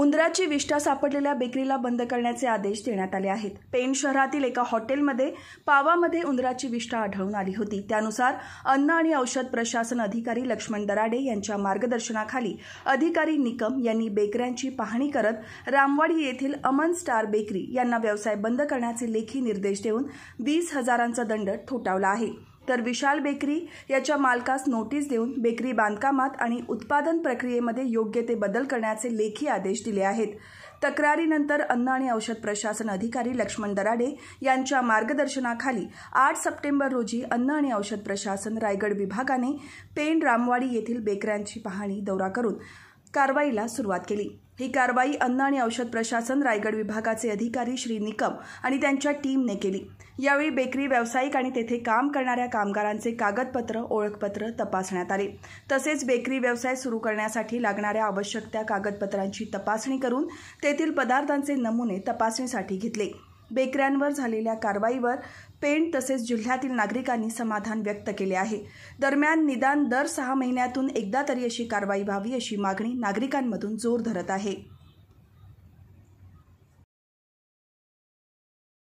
उंदराची विष्ठा सापडलेल्या बेकरीला बंद करण्याचे आदेश देण्यात आले आहेत पेन शहरातील एका हॉटेलमध्ये पावामध्ये उंदराची विष्ठा आढळून आली होती त्यानुसार अन्न आणि औषध प्रशासन अधिकारी लक्ष्मण दराडे यांच्या मार्गदर्शनाखाली अधिकारी निकम यांनी बेकऱ्यांची पाहणी करत रामवाडी येथील अमन स्टार बेकरी यांना व्यवसाय बंद करण्याचे लेखी निर्देश देऊन वीस हजारांचा दंड ठोठावला आहे तर विशाल बेकरी याच्या मालकास नोटीस देऊन बेकरी बांधकामात आणि उत्पादन प्रक्रियेमध्ये योग्य ते बदल करण्याचे लेखी आदेश दिले आहेत तक्रारीनंतर अन्न आणि औषध प्रशासन अधिकारी लक्ष्मण दराडे यांच्या मार्गदर्शनाखाली आठ सप्टेंबर रोजी अन्न आणि औषध प्रशासन रायगड विभागाने पेण रामवाडी येथील बेकऱ्यांची पाहणी दौरा करून कारवाईला सुरुवात केली ही कारवाई अन्न आणि औषध प्रशासन रायगड विभागाचे अधिकारी श्री निकम आणि त्यांच्या टीमने केली यावेळी बेकरी व्यावसायिक आणि तेथे काम करणाऱ्या कामगारांचे कागदपत्र ओळखपत्र तपासण्यात आले तसेच बेकरी व्यवसाय सुरू करण्यासाठी लागणाऱ्या आवश्यक त्या कागदपत्रांची तपासणी करून तेथील पदार्थांचे नमुने तपासणीसाठी घेतले बेकऱ्यांवर झालेल्या कारवाईवर पेण तसेच जिल्ह्यातील नागरिकांनी समाधान व्यक्त केले आहे दरम्यान निदान दर सहा महिन्यातून एकदा तरी अशी कारवाई व्हावी अशी मागणी नागरिकांमधून जोर धरत आहे